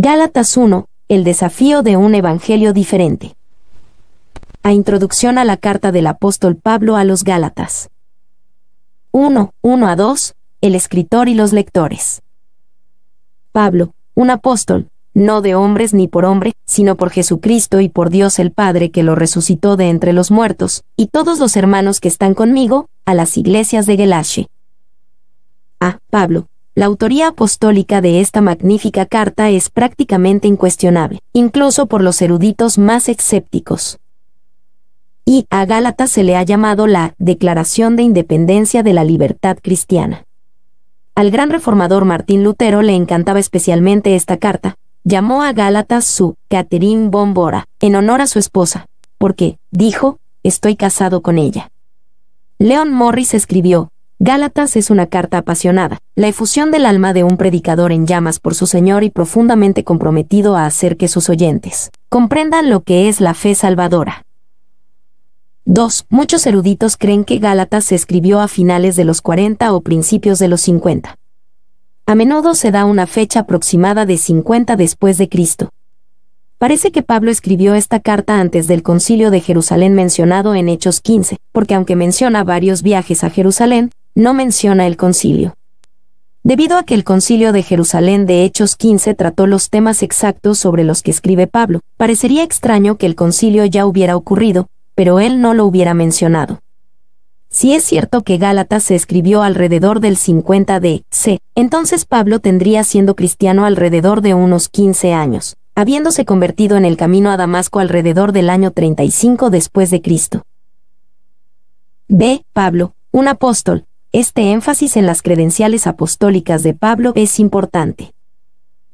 Gálatas 1, el desafío de un evangelio diferente. A introducción a la carta del apóstol Pablo a los Gálatas. 1, 1 a 2, el escritor y los lectores. Pablo, un apóstol, no de hombres ni por hombre, sino por Jesucristo y por Dios el Padre que lo resucitó de entre los muertos, y todos los hermanos que están conmigo, a las iglesias de Gelache. A. Pablo, la autoría apostólica de esta magnífica carta es prácticamente incuestionable, incluso por los eruditos más escépticos. Y a Gálatas se le ha llamado la Declaración de Independencia de la Libertad Cristiana. Al gran reformador Martín Lutero le encantaba especialmente esta carta, llamó a Gálatas su Catherine Bombora, en honor a su esposa, porque, dijo, estoy casado con ella. Leon Morris escribió, Gálatas es una carta apasionada, la efusión del alma de un predicador en llamas por su Señor y profundamente comprometido a hacer que sus oyentes comprendan lo que es la fe salvadora. 2. Muchos eruditos creen que Gálatas se escribió a finales de los 40 o principios de los 50. A menudo se da una fecha aproximada de 50 después de Cristo. Parece que Pablo escribió esta carta antes del concilio de Jerusalén mencionado en Hechos 15, porque aunque menciona varios viajes a Jerusalén, no menciona el concilio. Debido a que el concilio de Jerusalén de Hechos 15 trató los temas exactos sobre los que escribe Pablo, parecería extraño que el concilio ya hubiera ocurrido, pero él no lo hubiera mencionado. Si es cierto que Gálatas se escribió alrededor del 50 de C, entonces Pablo tendría siendo cristiano alrededor de unos 15 años, habiéndose convertido en el camino a Damasco alrededor del año 35 después de Cristo. B. Pablo, un apóstol, este énfasis en las credenciales apostólicas de Pablo es importante.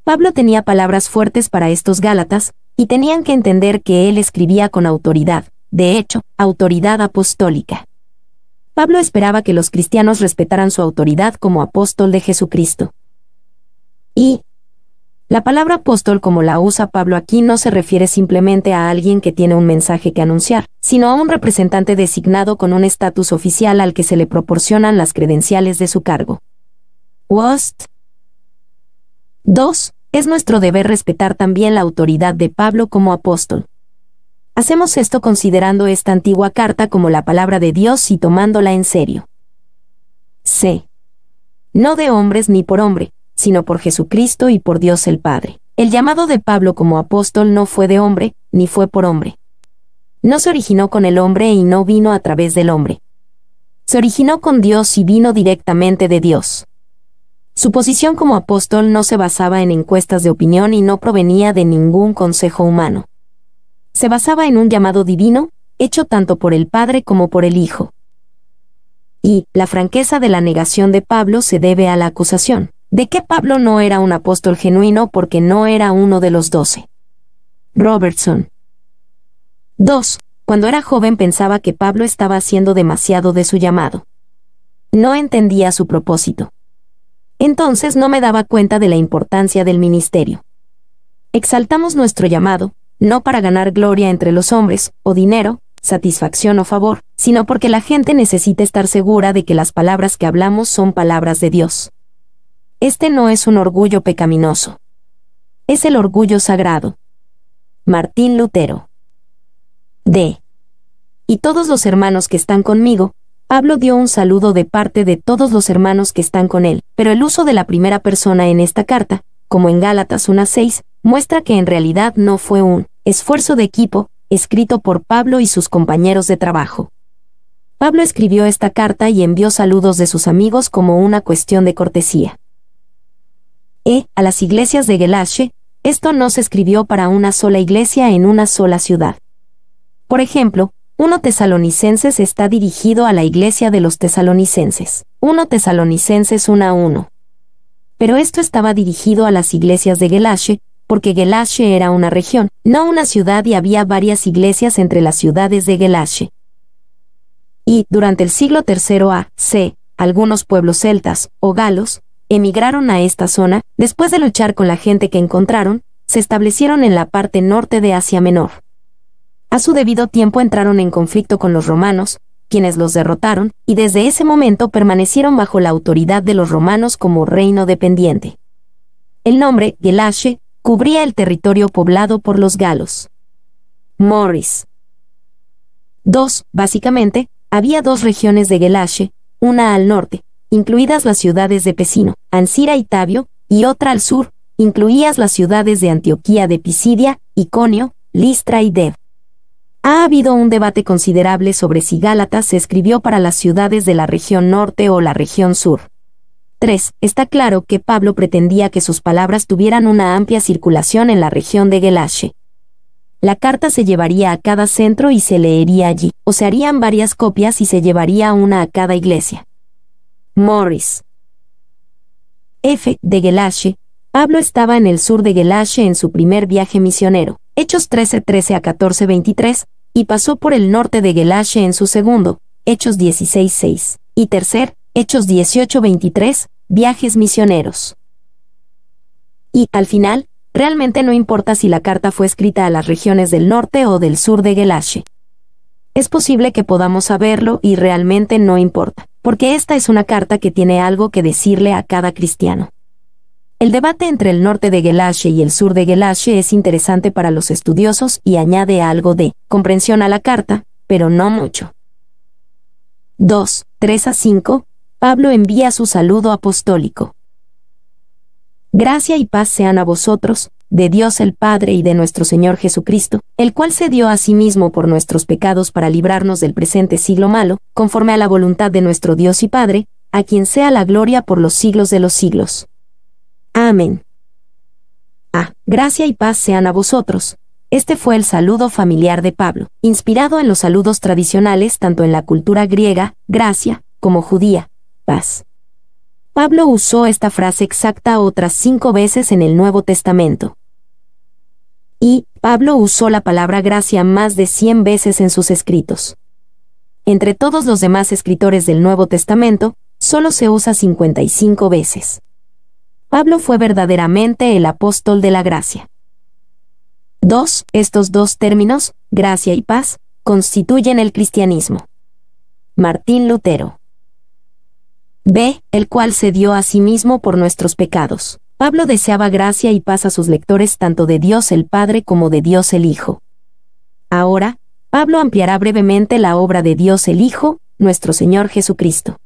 Pablo tenía palabras fuertes para estos Gálatas, y tenían que entender que él escribía con autoridad, de hecho, autoridad apostólica. Pablo esperaba que los cristianos respetaran su autoridad como apóstol de Jesucristo. Y, la palabra apóstol como la usa Pablo aquí no se refiere simplemente a alguien que tiene un mensaje que anunciar, sino a un representante designado con un estatus oficial al que se le proporcionan las credenciales de su cargo. 2. Es nuestro deber respetar también la autoridad de Pablo como apóstol. Hacemos esto considerando esta antigua carta como la palabra de Dios y tomándola en serio. C. No de hombres ni por hombre, sino por Jesucristo y por Dios el Padre. El llamado de Pablo como apóstol no fue de hombre, ni fue por hombre. No se originó con el hombre y no vino a través del hombre. Se originó con Dios y vino directamente de Dios. Su posición como apóstol no se basaba en encuestas de opinión y no provenía de ningún consejo humano. Se basaba en un llamado divino, hecho tanto por el Padre como por el Hijo. Y, la franqueza de la negación de Pablo se debe a la acusación de que Pablo no era un apóstol genuino porque no era uno de los doce. Robertson. 2. Cuando era joven pensaba que Pablo estaba haciendo demasiado de su llamado. No entendía su propósito. Entonces no me daba cuenta de la importancia del ministerio. Exaltamos nuestro llamado, no para ganar gloria entre los hombres, o dinero, satisfacción o favor, sino porque la gente necesita estar segura de que las palabras que hablamos son palabras de Dios. Este no es un orgullo pecaminoso. Es el orgullo sagrado. Martín Lutero. D. Y todos los hermanos que están conmigo, Pablo dio un saludo de parte de todos los hermanos que están con él, pero el uso de la primera persona en esta carta, como en Gálatas 1.6, muestra que en realidad no fue un esfuerzo de equipo, escrito por Pablo y sus compañeros de trabajo. Pablo escribió esta carta y envió saludos de sus amigos como una cuestión de cortesía e a las iglesias de Gelache, esto no se escribió para una sola iglesia en una sola ciudad. Por ejemplo, 1 Tesalonicenses está dirigido a la iglesia de los tesalonicenses. 1 Tesalonicenses 1 a 1. Pero esto estaba dirigido a las iglesias de Gelashe, porque Gelashe era una región, no una ciudad y había varias iglesias entre las ciudades de Gelashe. Y, durante el siglo III C. algunos pueblos celtas, o galos, emigraron a esta zona, después de luchar con la gente que encontraron, se establecieron en la parte norte de Asia Menor. A su debido tiempo entraron en conflicto con los romanos, quienes los derrotaron, y desde ese momento permanecieron bajo la autoridad de los romanos como reino dependiente. El nombre, Gelashe, cubría el territorio poblado por los galos. Morris. 2. Básicamente, había dos regiones de gelache una al norte, incluidas las ciudades de Pesino, Ancira y Tabio, y otra al sur, Incluidas las ciudades de Antioquía de Pisidia, Iconio, Listra y Dev. Ha habido un debate considerable sobre si Gálatas se escribió para las ciudades de la región norte o la región sur. 3. Está claro que Pablo pretendía que sus palabras tuvieran una amplia circulación en la región de Gelache. La carta se llevaría a cada centro y se leería allí, o se harían varias copias y se llevaría una a cada iglesia. Morris. F. de Gelache, Pablo estaba en el sur de Gelache en su primer viaje misionero, Hechos 13 13 a 14 23 y pasó por el norte de Gelache en su segundo, Hechos 16 6 y tercer, Hechos 18 23 viajes misioneros. Y, al final, realmente no importa si la carta fue escrita a las regiones del norte o del sur de Gelache. Es posible que podamos saberlo y realmente no importa porque esta es una carta que tiene algo que decirle a cada cristiano. El debate entre el norte de Gelashe y el sur de Gelashe es interesante para los estudiosos y añade algo de comprensión a la carta, pero no mucho. 2. 3 a 5. Pablo envía su saludo apostólico. Gracia y paz sean a vosotros, de Dios el Padre y de nuestro Señor Jesucristo, el cual se dio a sí mismo por nuestros pecados para librarnos del presente siglo malo, conforme a la voluntad de nuestro Dios y Padre, a quien sea la gloria por los siglos de los siglos. Amén. Ah, gracia y paz sean a vosotros. Este fue el saludo familiar de Pablo, inspirado en los saludos tradicionales tanto en la cultura griega, gracia, como judía, paz. Pablo usó esta frase exacta otras cinco veces en el Nuevo Testamento. Y, Pablo usó la palabra gracia más de 100 veces en sus escritos. Entre todos los demás escritores del Nuevo Testamento, solo se usa 55 veces. Pablo fue verdaderamente el apóstol de la gracia. 2. Estos dos términos, gracia y paz, constituyen el cristianismo. Martín Lutero B. El cual se dio a sí mismo por nuestros pecados. Pablo deseaba gracia y paz a sus lectores tanto de Dios el Padre como de Dios el Hijo. Ahora, Pablo ampliará brevemente la obra de Dios el Hijo, nuestro Señor Jesucristo.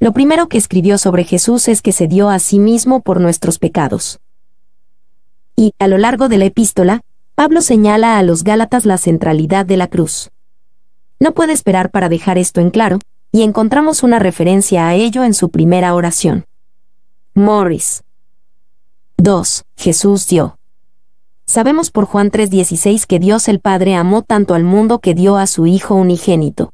Lo primero que escribió sobre Jesús es que se dio a sí mismo por nuestros pecados. Y, a lo largo de la epístola, Pablo señala a los Gálatas la centralidad de la cruz. No puede esperar para dejar esto en claro, y encontramos una referencia a ello en su primera oración. Morris. 2. Jesús dio. Sabemos por Juan 3:16 que Dios el Padre amó tanto al mundo que dio a su Hijo unigénito.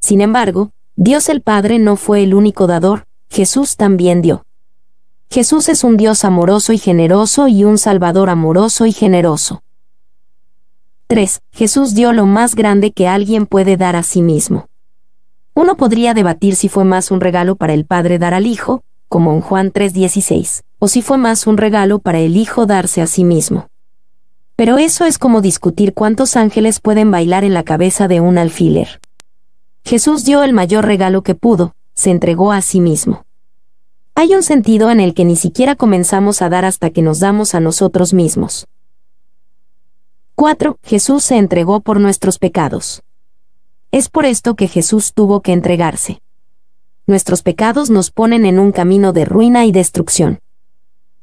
Sin embargo, Dios el Padre no fue el único dador, Jesús también dio. Jesús es un Dios amoroso y generoso y un Salvador amoroso y generoso. 3. Jesús dio lo más grande que alguien puede dar a sí mismo. Uno podría debatir si fue más un regalo para el padre dar al hijo, como en Juan 3:16, o si fue más un regalo para el hijo darse a sí mismo. Pero eso es como discutir cuántos ángeles pueden bailar en la cabeza de un alfiler. Jesús dio el mayor regalo que pudo, se entregó a sí mismo. Hay un sentido en el que ni siquiera comenzamos a dar hasta que nos damos a nosotros mismos. 4. Jesús se entregó por nuestros pecados. Es por esto que Jesús tuvo que entregarse. Nuestros pecados nos ponen en un camino de ruina y destrucción.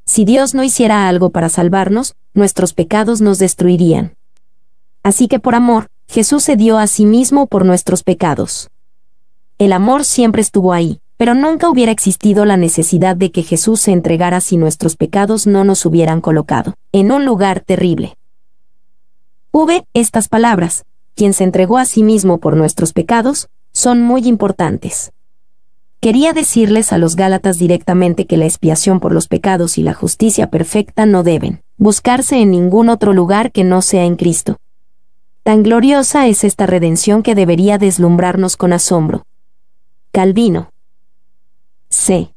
Si Dios no hiciera algo para salvarnos, nuestros pecados nos destruirían. Así que por amor, Jesús se dio a sí mismo por nuestros pecados. El amor siempre estuvo ahí, pero nunca hubiera existido la necesidad de que Jesús se entregara si nuestros pecados no nos hubieran colocado en un lugar terrible. V. Estas palabras, quien se entregó a sí mismo por nuestros pecados, son muy importantes. Quería decirles a los Gálatas directamente que la expiación por los pecados y la justicia perfecta no deben buscarse en ningún otro lugar que no sea en Cristo. Tan gloriosa es esta redención que debería deslumbrarnos con asombro. Calvino. C.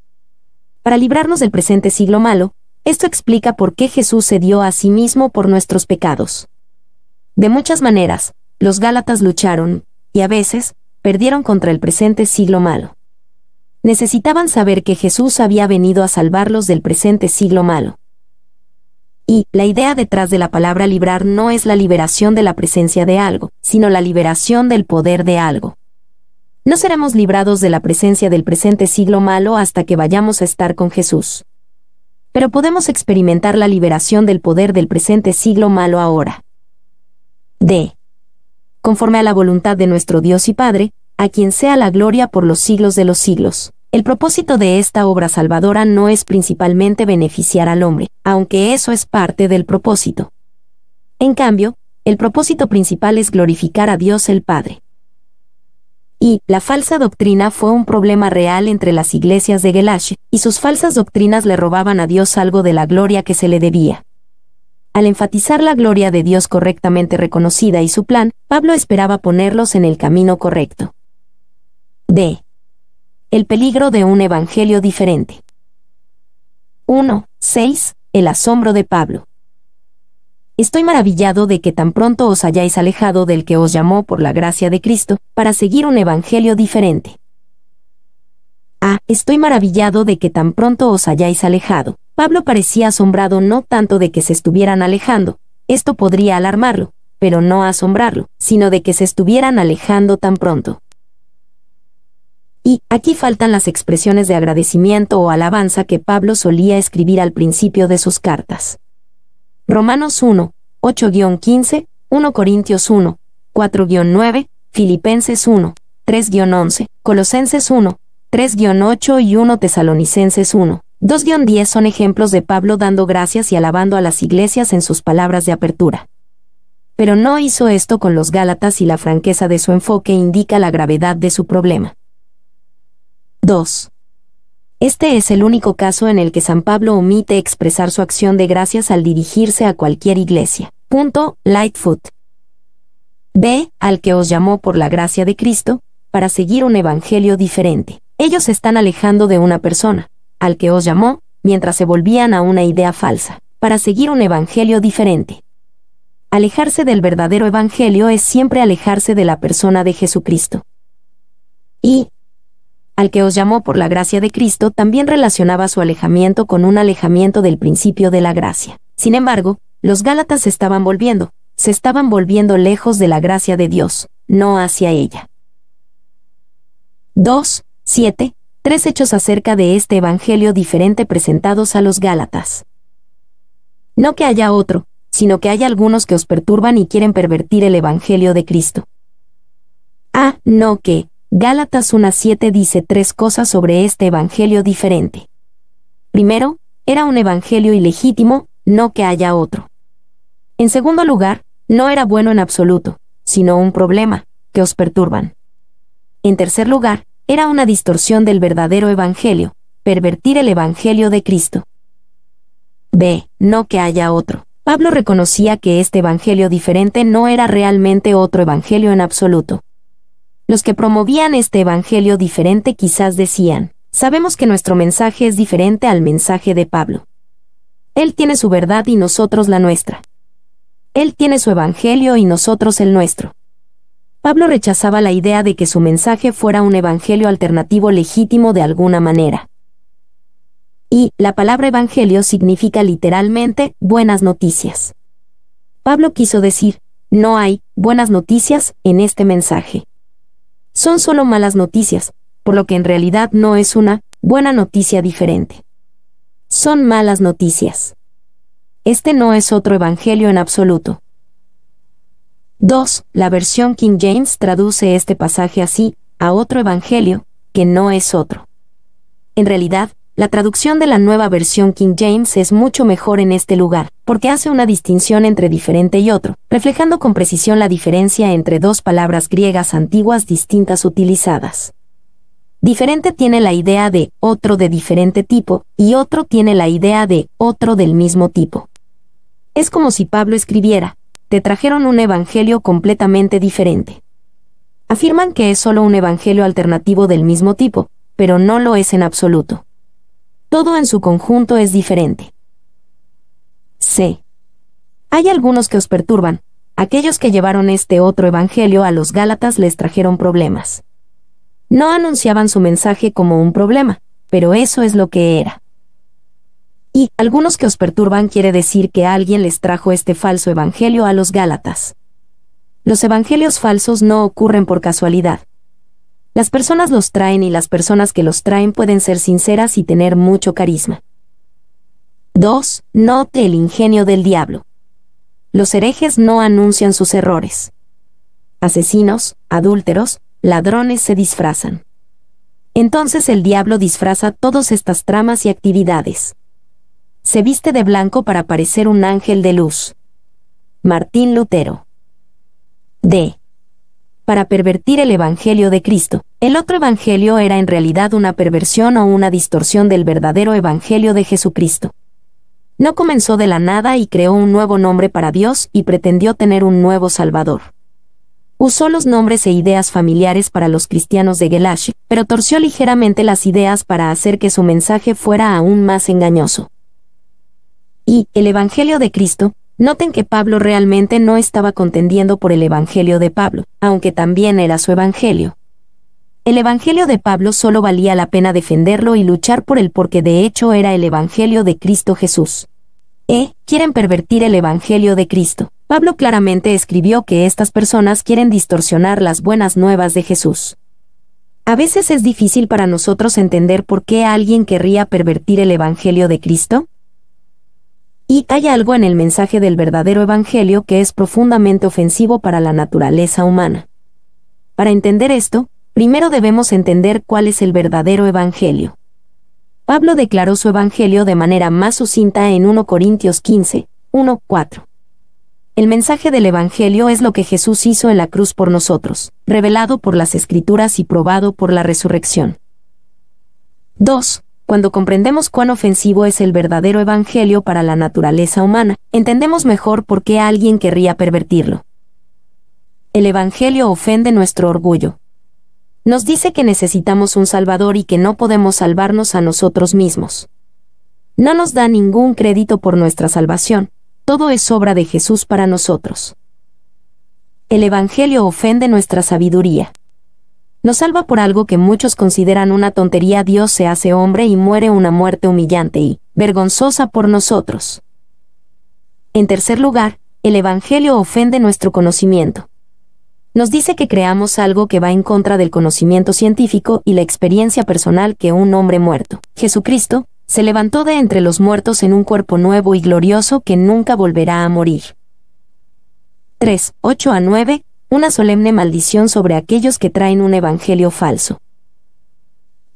Para librarnos del presente siglo malo, esto explica por qué Jesús se dio a sí mismo por nuestros pecados. De muchas maneras, los Gálatas lucharon, y a veces, perdieron contra el presente siglo malo. Necesitaban saber que Jesús había venido a salvarlos del presente siglo malo. Y, la idea detrás de la palabra librar no es la liberación de la presencia de algo, sino la liberación del poder de algo. No seremos librados de la presencia del presente siglo malo hasta que vayamos a estar con Jesús. Pero podemos experimentar la liberación del poder del presente siglo malo ahora. D conforme a la voluntad de nuestro Dios y Padre, a quien sea la gloria por los siglos de los siglos. El propósito de esta obra salvadora no es principalmente beneficiar al hombre, aunque eso es parte del propósito. En cambio, el propósito principal es glorificar a Dios el Padre. Y, la falsa doctrina fue un problema real entre las iglesias de Gelash, y sus falsas doctrinas le robaban a Dios algo de la gloria que se le debía. Al enfatizar la gloria de Dios correctamente reconocida y su plan, Pablo esperaba ponerlos en el camino correcto. D. El peligro de un evangelio diferente. 1. 6. El asombro de Pablo. Estoy maravillado de que tan pronto os hayáis alejado del que os llamó por la gracia de Cristo, para seguir un evangelio diferente. A. Estoy maravillado de que tan pronto os hayáis alejado, Pablo parecía asombrado no tanto de que se estuvieran alejando, esto podría alarmarlo, pero no asombrarlo, sino de que se estuvieran alejando tan pronto. Y, aquí faltan las expresiones de agradecimiento o alabanza que Pablo solía escribir al principio de sus cartas. Romanos 1, 8-15, 1 Corintios 1, 4-9, Filipenses 1, 3-11, Colosenses 1, 3-8 y 1 Tesalonicenses 1, 2-10 son ejemplos de Pablo dando gracias y alabando a las iglesias en sus palabras de apertura. Pero no hizo esto con los Gálatas y la franqueza de su enfoque indica la gravedad de su problema. 2. Este es el único caso en el que San Pablo omite expresar su acción de gracias al dirigirse a cualquier iglesia. Punto. Lightfoot. B. Al que os llamó por la gracia de Cristo, para seguir un evangelio diferente. Ellos están alejando de una persona, al que os llamó, mientras se volvían a una idea falsa, para seguir un evangelio diferente. Alejarse del verdadero evangelio es siempre alejarse de la persona de Jesucristo. Y, al que os llamó por la gracia de Cristo también relacionaba su alejamiento con un alejamiento del principio de la gracia. Sin embargo, los Gálatas se estaban volviendo, se estaban volviendo lejos de la gracia de Dios, no hacia ella. 2, 7, tres hechos acerca de este Evangelio diferente presentados a los Gálatas. No que haya otro, sino que hay algunos que os perturban y quieren pervertir el Evangelio de Cristo. Ah, no que, Gálatas 1.7 dice tres cosas sobre este Evangelio diferente. Primero, era un Evangelio ilegítimo, no que haya otro. En segundo lugar, no era bueno en absoluto, sino un problema, que os perturban. En tercer lugar, era una distorsión del verdadero Evangelio, pervertir el Evangelio de Cristo. B. No que haya otro. Pablo reconocía que este Evangelio diferente no era realmente otro Evangelio en absoluto. Los que promovían este Evangelio diferente quizás decían, sabemos que nuestro mensaje es diferente al mensaje de Pablo. Él tiene su verdad y nosotros la nuestra. Él tiene su Evangelio y nosotros el nuestro. Pablo rechazaba la idea de que su mensaje fuera un evangelio alternativo legítimo de alguna manera. Y, la palabra evangelio significa literalmente buenas noticias. Pablo quiso decir, no hay buenas noticias en este mensaje. Son solo malas noticias, por lo que en realidad no es una buena noticia diferente. Son malas noticias. Este no es otro evangelio en absoluto. 2. La versión King James traduce este pasaje así, a otro evangelio, que no es otro. En realidad, la traducción de la nueva versión King James es mucho mejor en este lugar, porque hace una distinción entre diferente y otro, reflejando con precisión la diferencia entre dos palabras griegas antiguas distintas utilizadas. Diferente tiene la idea de otro de diferente tipo, y otro tiene la idea de otro del mismo tipo. Es como si Pablo escribiera, te trajeron un evangelio completamente diferente. Afirman que es solo un evangelio alternativo del mismo tipo, pero no lo es en absoluto. Todo en su conjunto es diferente. C. Hay algunos que os perturban, aquellos que llevaron este otro evangelio a los Gálatas les trajeron problemas. No anunciaban su mensaje como un problema, pero eso es lo que era. Y, algunos que os perturban quiere decir que alguien les trajo este falso evangelio a los Gálatas. Los evangelios falsos no ocurren por casualidad. Las personas los traen y las personas que los traen pueden ser sinceras y tener mucho carisma. 2. Note el ingenio del diablo. Los herejes no anuncian sus errores. Asesinos, adúlteros, ladrones se disfrazan. Entonces el diablo disfraza todas estas tramas y actividades se viste de blanco para parecer un ángel de luz. Martín Lutero. D. Para pervertir el Evangelio de Cristo. El otro Evangelio era en realidad una perversión o una distorsión del verdadero Evangelio de Jesucristo. No comenzó de la nada y creó un nuevo nombre para Dios y pretendió tener un nuevo Salvador. Usó los nombres e ideas familiares para los cristianos de Gelash, pero torció ligeramente las ideas para hacer que su mensaje fuera aún más engañoso y el Evangelio de Cristo, noten que Pablo realmente no estaba contendiendo por el Evangelio de Pablo, aunque también era su Evangelio. El Evangelio de Pablo solo valía la pena defenderlo y luchar por él porque de hecho era el Evangelio de Cristo Jesús. E, quieren pervertir el Evangelio de Cristo. Pablo claramente escribió que estas personas quieren distorsionar las buenas nuevas de Jesús. A veces es difícil para nosotros entender por qué alguien querría pervertir el Evangelio de Cristo, y hay algo en el mensaje del verdadero Evangelio que es profundamente ofensivo para la naturaleza humana. Para entender esto, primero debemos entender cuál es el verdadero Evangelio. Pablo declaró su Evangelio de manera más sucinta en 1 Corintios 15, 1, 4. El mensaje del Evangelio es lo que Jesús hizo en la cruz por nosotros, revelado por las Escrituras y probado por la resurrección. 2. Cuando comprendemos cuán ofensivo es el verdadero Evangelio para la naturaleza humana, entendemos mejor por qué alguien querría pervertirlo. El Evangelio ofende nuestro orgullo. Nos dice que necesitamos un Salvador y que no podemos salvarnos a nosotros mismos. No nos da ningún crédito por nuestra salvación, todo es obra de Jesús para nosotros. El Evangelio ofende nuestra sabiduría nos salva por algo que muchos consideran una tontería. Dios se hace hombre y muere una muerte humillante y vergonzosa por nosotros. En tercer lugar, el Evangelio ofende nuestro conocimiento. Nos dice que creamos algo que va en contra del conocimiento científico y la experiencia personal que un hombre muerto, Jesucristo, se levantó de entre los muertos en un cuerpo nuevo y glorioso que nunca volverá a morir. 3, 8 a 9, una solemne maldición sobre aquellos que traen un evangelio falso.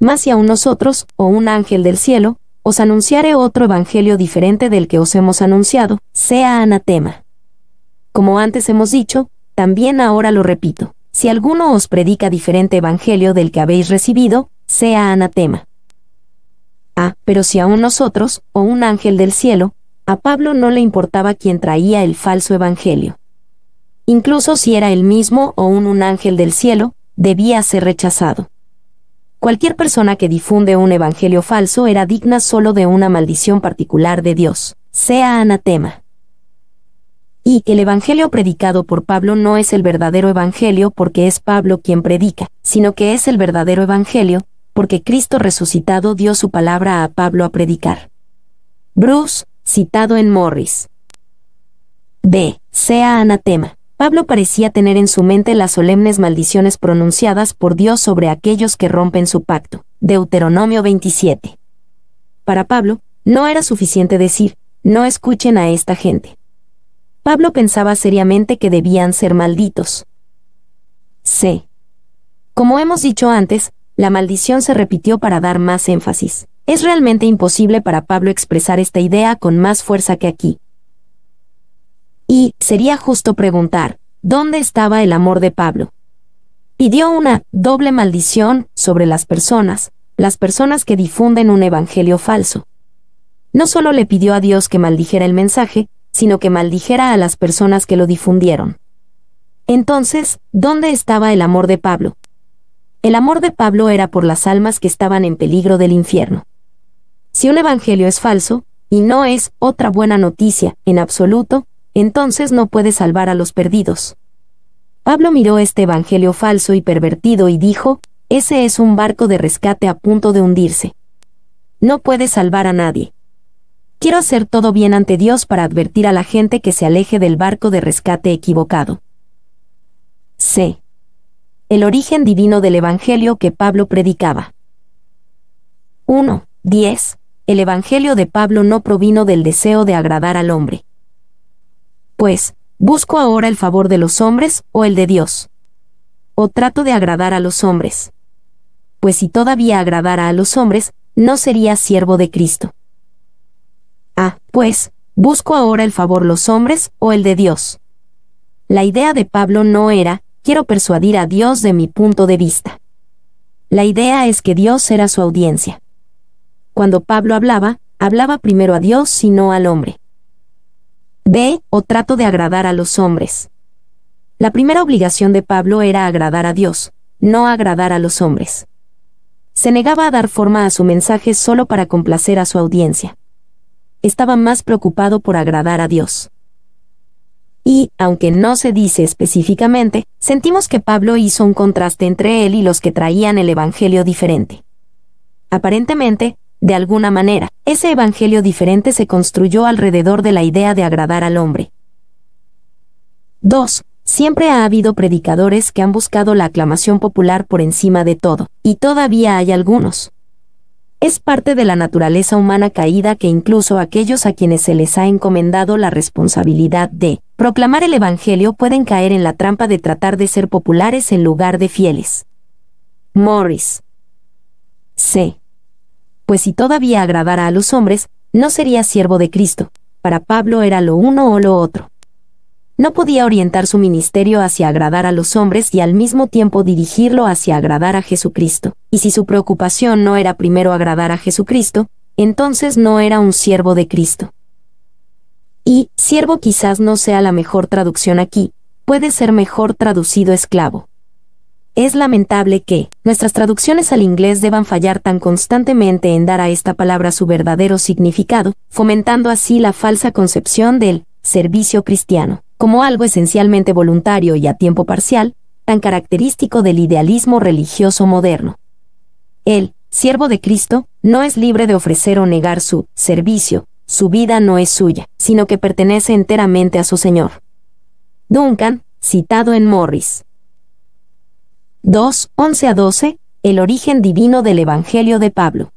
Mas si aún nosotros, o un ángel del cielo, os anunciare otro evangelio diferente del que os hemos anunciado, sea anatema. Como antes hemos dicho, también ahora lo repito, si alguno os predica diferente evangelio del que habéis recibido, sea anatema. Ah, pero si aún nosotros, o un ángel del cielo, a Pablo no le importaba quien traía el falso evangelio incluso si era él mismo o un, un ángel del cielo, debía ser rechazado. Cualquier persona que difunde un evangelio falso era digna solo de una maldición particular de Dios, sea anatema. Y el evangelio predicado por Pablo no es el verdadero evangelio porque es Pablo quien predica, sino que es el verdadero evangelio, porque Cristo resucitado dio su palabra a Pablo a predicar. Bruce, citado en Morris. B. Sea anatema. Pablo parecía tener en su mente las solemnes maldiciones pronunciadas por Dios sobre aquellos que rompen su pacto. Deuteronomio 27. Para Pablo, no era suficiente decir, no escuchen a esta gente. Pablo pensaba seriamente que debían ser malditos. C. Como hemos dicho antes, la maldición se repitió para dar más énfasis. Es realmente imposible para Pablo expresar esta idea con más fuerza que aquí. Y, sería justo preguntar, ¿dónde estaba el amor de Pablo? Pidió una doble maldición sobre las personas, las personas que difunden un evangelio falso. No solo le pidió a Dios que maldijera el mensaje, sino que maldijera a las personas que lo difundieron. Entonces, ¿dónde estaba el amor de Pablo? El amor de Pablo era por las almas que estaban en peligro del infierno. Si un evangelio es falso, y no es otra buena noticia, en absoluto, entonces no puede salvar a los perdidos. Pablo miró este evangelio falso y pervertido y dijo, ese es un barco de rescate a punto de hundirse. No puede salvar a nadie. Quiero hacer todo bien ante Dios para advertir a la gente que se aleje del barco de rescate equivocado. C. El origen divino del Evangelio que Pablo predicaba. 1. 10. El Evangelio de Pablo no provino del deseo de agradar al hombre pues, ¿busco ahora el favor de los hombres o el de Dios? ¿O trato de agradar a los hombres? Pues si todavía agradara a los hombres, no sería siervo de Cristo. Ah, pues, ¿busco ahora el favor los hombres o el de Dios? La idea de Pablo no era, quiero persuadir a Dios de mi punto de vista. La idea es que Dios era su audiencia. Cuando Pablo hablaba, hablaba primero a Dios y no al hombre. B. O trato de agradar a los hombres. La primera obligación de Pablo era agradar a Dios, no agradar a los hombres. Se negaba a dar forma a su mensaje solo para complacer a su audiencia. Estaba más preocupado por agradar a Dios. Y, aunque no se dice específicamente, sentimos que Pablo hizo un contraste entre él y los que traían el Evangelio diferente. Aparentemente, de alguna manera, ese evangelio diferente se construyó alrededor de la idea de agradar al hombre. 2. Siempre ha habido predicadores que han buscado la aclamación popular por encima de todo, y todavía hay algunos. Es parte de la naturaleza humana caída que incluso aquellos a quienes se les ha encomendado la responsabilidad de proclamar el Evangelio pueden caer en la trampa de tratar de ser populares en lugar de fieles. Morris. C pues si todavía agradara a los hombres, no sería siervo de Cristo. Para Pablo era lo uno o lo otro. No podía orientar su ministerio hacia agradar a los hombres y al mismo tiempo dirigirlo hacia agradar a Jesucristo. Y si su preocupación no era primero agradar a Jesucristo, entonces no era un siervo de Cristo. Y, siervo quizás no sea la mejor traducción aquí, puede ser mejor traducido esclavo. Es lamentable que nuestras traducciones al inglés deban fallar tan constantemente en dar a esta palabra su verdadero significado, fomentando así la falsa concepción del servicio cristiano, como algo esencialmente voluntario y a tiempo parcial, tan característico del idealismo religioso moderno. El siervo de Cristo no es libre de ofrecer o negar su servicio, su vida no es suya, sino que pertenece enteramente a su Señor. Duncan, citado en Morris, 2, 11 a 12, el origen divino del Evangelio de Pablo.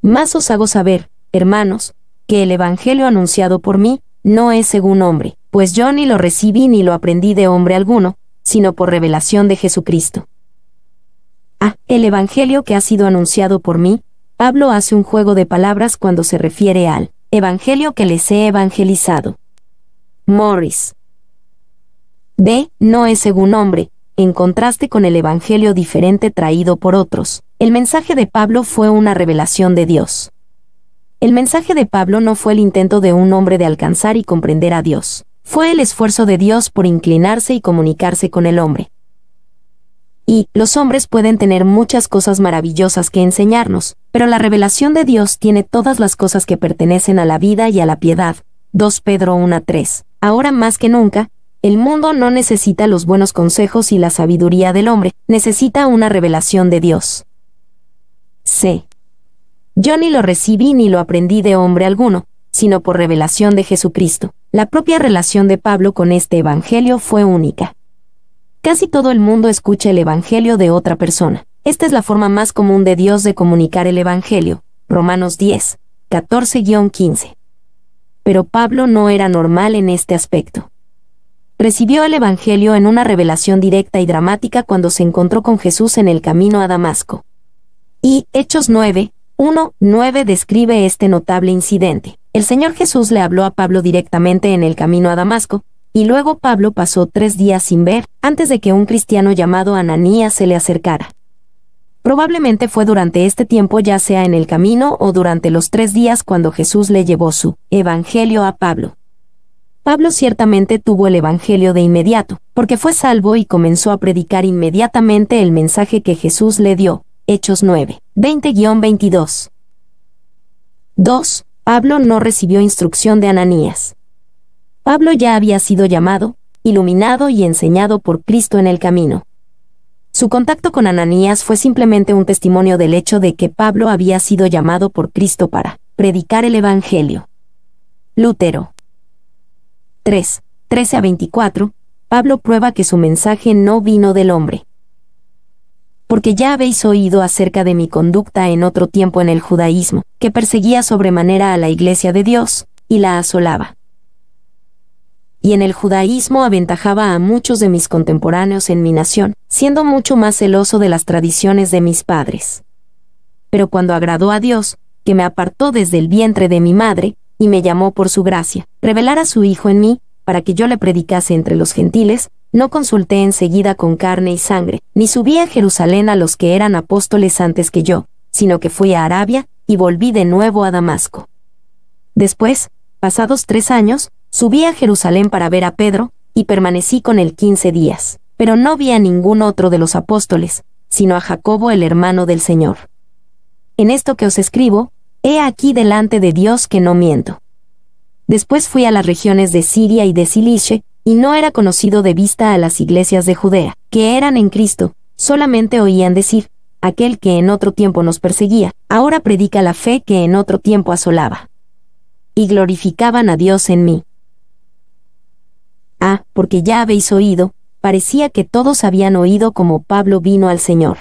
Más os hago saber, hermanos, que el Evangelio anunciado por mí, no es según hombre, pues yo ni lo recibí ni lo aprendí de hombre alguno, sino por revelación de Jesucristo. Ah, el Evangelio que ha sido anunciado por mí, Pablo hace un juego de palabras cuando se refiere al Evangelio que les he evangelizado. Morris. B. No es según hombre, en contraste con el Evangelio diferente traído por otros, el mensaje de Pablo fue una revelación de Dios. El mensaje de Pablo no fue el intento de un hombre de alcanzar y comprender a Dios, fue el esfuerzo de Dios por inclinarse y comunicarse con el hombre. Y, los hombres pueden tener muchas cosas maravillosas que enseñarnos, pero la revelación de Dios tiene todas las cosas que pertenecen a la vida y a la piedad. 2 Pedro 1.3. Ahora más que nunca, el mundo no necesita los buenos consejos y la sabiduría del hombre, necesita una revelación de Dios. C. Yo ni lo recibí ni lo aprendí de hombre alguno, sino por revelación de Jesucristo. La propia relación de Pablo con este Evangelio fue única. Casi todo el mundo escucha el Evangelio de otra persona. Esta es la forma más común de Dios de comunicar el Evangelio. Romanos 10, 14-15. Pero Pablo no era normal en este aspecto recibió el Evangelio en una revelación directa y dramática cuando se encontró con Jesús en el camino a Damasco. Y Hechos 9, 1, 9 describe este notable incidente. El Señor Jesús le habló a Pablo directamente en el camino a Damasco, y luego Pablo pasó tres días sin ver, antes de que un cristiano llamado Ananías se le acercara. Probablemente fue durante este tiempo ya sea en el camino o durante los tres días cuando Jesús le llevó su Evangelio a Pablo. Pablo ciertamente tuvo el Evangelio de inmediato, porque fue salvo y comenzó a predicar inmediatamente el mensaje que Jesús le dio. Hechos 9, 20-22. 2. Pablo no recibió instrucción de Ananías. Pablo ya había sido llamado, iluminado y enseñado por Cristo en el camino. Su contacto con Ananías fue simplemente un testimonio del hecho de que Pablo había sido llamado por Cristo para predicar el Evangelio. Lutero 3, 13 a 24, Pablo prueba que su mensaje no vino del hombre. Porque ya habéis oído acerca de mi conducta en otro tiempo en el judaísmo, que perseguía sobremanera a la iglesia de Dios, y la asolaba. Y en el judaísmo aventajaba a muchos de mis contemporáneos en mi nación, siendo mucho más celoso de las tradiciones de mis padres. Pero cuando agradó a Dios, que me apartó desde el vientre de mi madre, y me llamó por su gracia, revelar a su Hijo en mí, para que yo le predicase entre los gentiles, no consulté enseguida con carne y sangre, ni subí a Jerusalén a los que eran apóstoles antes que yo, sino que fui a Arabia, y volví de nuevo a Damasco. Después, pasados tres años, subí a Jerusalén para ver a Pedro, y permanecí con él quince días, pero no vi a ningún otro de los apóstoles, sino a Jacobo el hermano del Señor. En esto que os escribo, He aquí delante de Dios que no miento. Después fui a las regiones de Siria y de Cilicia y no era conocido de vista a las iglesias de Judea, que eran en Cristo, solamente oían decir, aquel que en otro tiempo nos perseguía, ahora predica la fe que en otro tiempo asolaba. Y glorificaban a Dios en mí. Ah, porque ya habéis oído, parecía que todos habían oído como Pablo vino al Señor.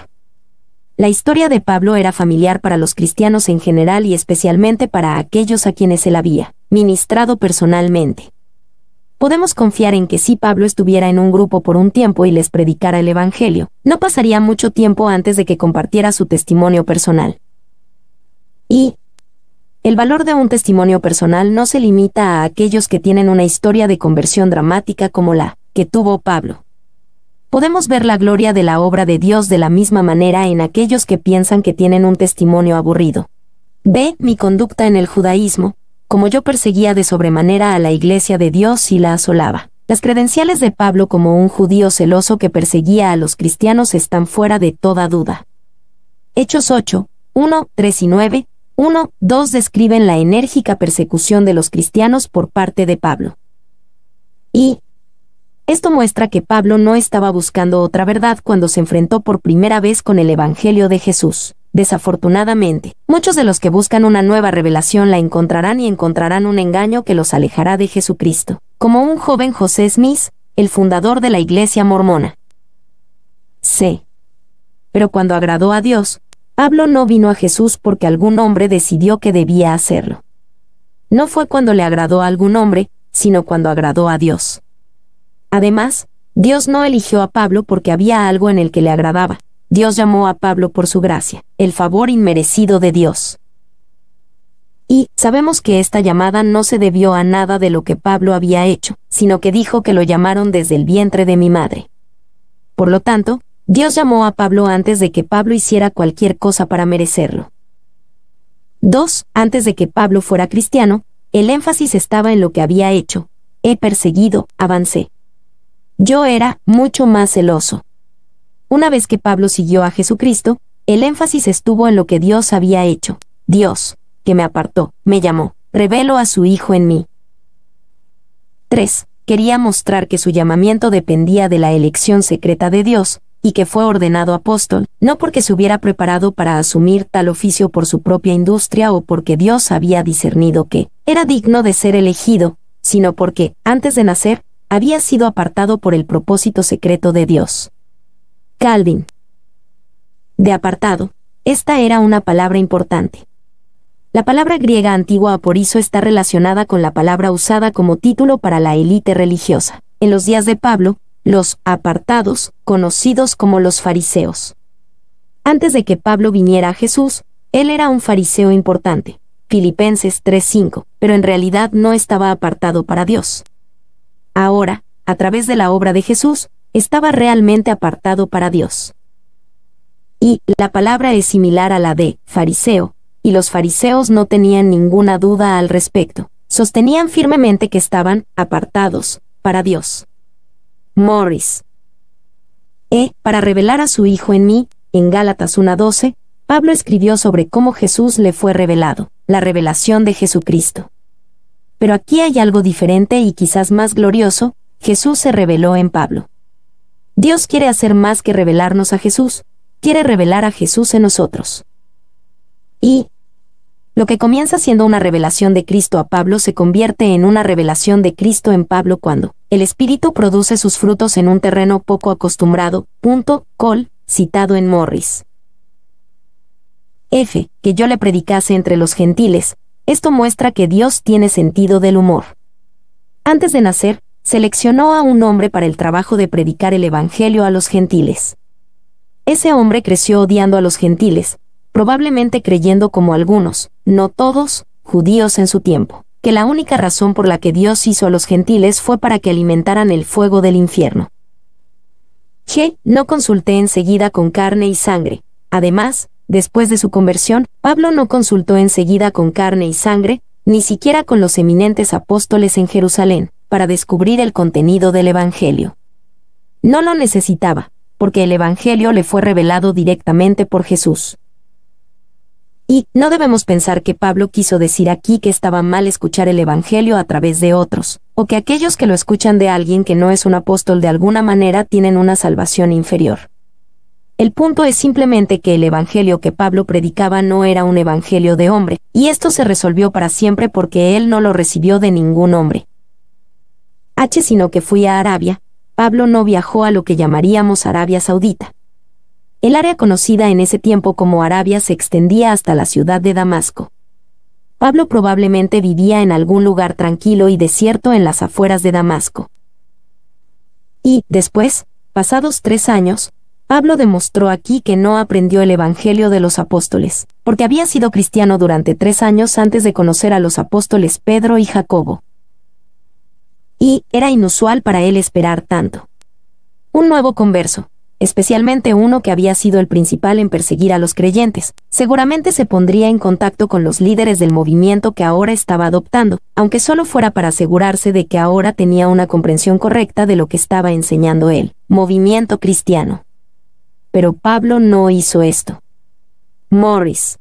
La historia de Pablo era familiar para los cristianos en general y especialmente para aquellos a quienes él había ministrado personalmente. Podemos confiar en que si Pablo estuviera en un grupo por un tiempo y les predicara el Evangelio, no pasaría mucho tiempo antes de que compartiera su testimonio personal. Y, el valor de un testimonio personal no se limita a aquellos que tienen una historia de conversión dramática como la que tuvo Pablo podemos ver la gloria de la obra de Dios de la misma manera en aquellos que piensan que tienen un testimonio aburrido. Ve mi conducta en el judaísmo, como yo perseguía de sobremanera a la iglesia de Dios y la asolaba. Las credenciales de Pablo como un judío celoso que perseguía a los cristianos están fuera de toda duda. Hechos 8, 1, 3 y 9, 1, 2 describen la enérgica persecución de los cristianos por parte de Pablo. Y, esto muestra que Pablo no estaba buscando otra verdad cuando se enfrentó por primera vez con el Evangelio de Jesús. Desafortunadamente, muchos de los que buscan una nueva revelación la encontrarán y encontrarán un engaño que los alejará de Jesucristo, como un joven José Smith, el fundador de la Iglesia mormona. C. Pero cuando agradó a Dios, Pablo no vino a Jesús porque algún hombre decidió que debía hacerlo. No fue cuando le agradó a algún hombre, sino cuando agradó a Dios. Además, Dios no eligió a Pablo porque había algo en el que le agradaba. Dios llamó a Pablo por su gracia, el favor inmerecido de Dios. Y sabemos que esta llamada no se debió a nada de lo que Pablo había hecho, sino que dijo que lo llamaron desde el vientre de mi madre. Por lo tanto, Dios llamó a Pablo antes de que Pablo hiciera cualquier cosa para merecerlo. 2. Antes de que Pablo fuera cristiano, el énfasis estaba en lo que había hecho. He perseguido, avancé yo era mucho más celoso. Una vez que Pablo siguió a Jesucristo, el énfasis estuvo en lo que Dios había hecho. Dios, que me apartó, me llamó, reveló a su Hijo en mí. 3. Quería mostrar que su llamamiento dependía de la elección secreta de Dios, y que fue ordenado apóstol, no porque se hubiera preparado para asumir tal oficio por su propia industria o porque Dios había discernido que era digno de ser elegido, sino porque, antes de nacer, había sido apartado por el propósito secreto de Dios. Calvin. De apartado, esta era una palabra importante. La palabra griega antigua aporizo está relacionada con la palabra usada como título para la élite religiosa. En los días de Pablo, los apartados, conocidos como los fariseos. Antes de que Pablo viniera a Jesús, él era un fariseo importante, Filipenses 3:5, pero en realidad no estaba apartado para Dios ahora, a través de la obra de Jesús, estaba realmente apartado para Dios. Y, la palabra es similar a la de fariseo, y los fariseos no tenían ninguna duda al respecto, sostenían firmemente que estaban apartados para Dios. Morris. E, para revelar a su Hijo en mí, en Gálatas 1.12, Pablo escribió sobre cómo Jesús le fue revelado, la revelación de Jesucristo. Pero aquí hay algo diferente y quizás más glorioso, Jesús se reveló en Pablo. Dios quiere hacer más que revelarnos a Jesús, quiere revelar a Jesús en nosotros. Y lo que comienza siendo una revelación de Cristo a Pablo se convierte en una revelación de Cristo en Pablo cuando el Espíritu produce sus frutos en un terreno poco acostumbrado. Punto, col, citado en Morris. F. Que yo le predicase entre los gentiles, esto muestra que Dios tiene sentido del humor. Antes de nacer, seleccionó a un hombre para el trabajo de predicar el Evangelio a los gentiles. Ese hombre creció odiando a los gentiles, probablemente creyendo como algunos, no todos, judíos en su tiempo, que la única razón por la que Dios hizo a los gentiles fue para que alimentaran el fuego del infierno. G. No consulté enseguida con carne y sangre. Además, Después de su conversión, Pablo no consultó enseguida con carne y sangre, ni siquiera con los eminentes apóstoles en Jerusalén, para descubrir el contenido del Evangelio. No lo necesitaba, porque el Evangelio le fue revelado directamente por Jesús. Y no debemos pensar que Pablo quiso decir aquí que estaba mal escuchar el Evangelio a través de otros, o que aquellos que lo escuchan de alguien que no es un apóstol de alguna manera tienen una salvación inferior. El punto es simplemente que el evangelio que Pablo predicaba no era un evangelio de hombre, y esto se resolvió para siempre porque él no lo recibió de ningún hombre. H. Sino que fui a Arabia, Pablo no viajó a lo que llamaríamos Arabia Saudita. El área conocida en ese tiempo como Arabia se extendía hasta la ciudad de Damasco. Pablo probablemente vivía en algún lugar tranquilo y desierto en las afueras de Damasco. Y, después, pasados tres años, Pablo demostró aquí que no aprendió el Evangelio de los apóstoles, porque había sido cristiano durante tres años antes de conocer a los apóstoles Pedro y Jacobo. Y era inusual para él esperar tanto. Un nuevo converso, especialmente uno que había sido el principal en perseguir a los creyentes, seguramente se pondría en contacto con los líderes del movimiento que ahora estaba adoptando, aunque solo fuera para asegurarse de que ahora tenía una comprensión correcta de lo que estaba enseñando él, movimiento cristiano pero Pablo no hizo esto. Morris.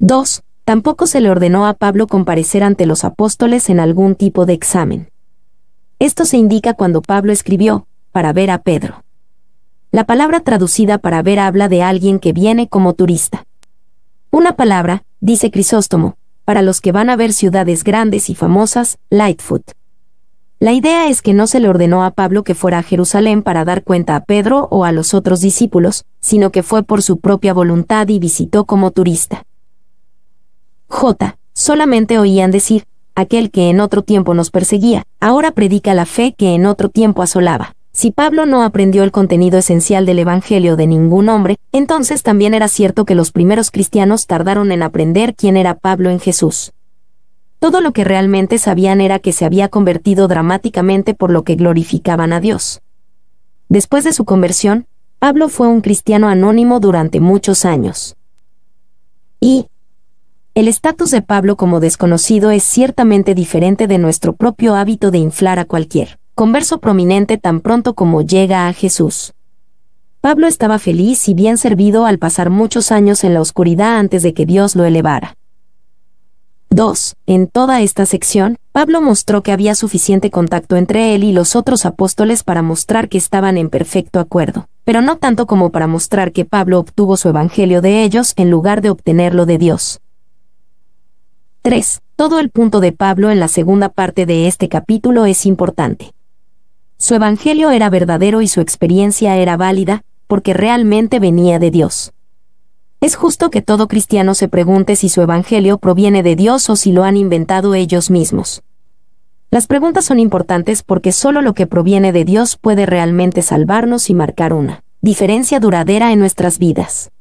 2. Tampoco se le ordenó a Pablo comparecer ante los apóstoles en algún tipo de examen. Esto se indica cuando Pablo escribió, para ver a Pedro. La palabra traducida para ver habla de alguien que viene como turista. Una palabra, dice Crisóstomo, para los que van a ver ciudades grandes y famosas, Lightfoot. La idea es que no se le ordenó a Pablo que fuera a Jerusalén para dar cuenta a Pedro o a los otros discípulos, sino que fue por su propia voluntad y visitó como turista. J. Solamente oían decir, aquel que en otro tiempo nos perseguía, ahora predica la fe que en otro tiempo asolaba. Si Pablo no aprendió el contenido esencial del Evangelio de ningún hombre, entonces también era cierto que los primeros cristianos tardaron en aprender quién era Pablo en Jesús. Todo lo que realmente sabían era que se había convertido dramáticamente por lo que glorificaban a Dios. Después de su conversión, Pablo fue un cristiano anónimo durante muchos años. Y el estatus de Pablo como desconocido es ciertamente diferente de nuestro propio hábito de inflar a cualquier converso prominente tan pronto como llega a Jesús. Pablo estaba feliz y bien servido al pasar muchos años en la oscuridad antes de que Dios lo elevara. 2. En toda esta sección, Pablo mostró que había suficiente contacto entre él y los otros apóstoles para mostrar que estaban en perfecto acuerdo, pero no tanto como para mostrar que Pablo obtuvo su evangelio de ellos en lugar de obtenerlo de Dios. 3. Todo el punto de Pablo en la segunda parte de este capítulo es importante. Su evangelio era verdadero y su experiencia era válida, porque realmente venía de Dios. Es justo que todo cristiano se pregunte si su evangelio proviene de Dios o si lo han inventado ellos mismos. Las preguntas son importantes porque solo lo que proviene de Dios puede realmente salvarnos y marcar una diferencia duradera en nuestras vidas.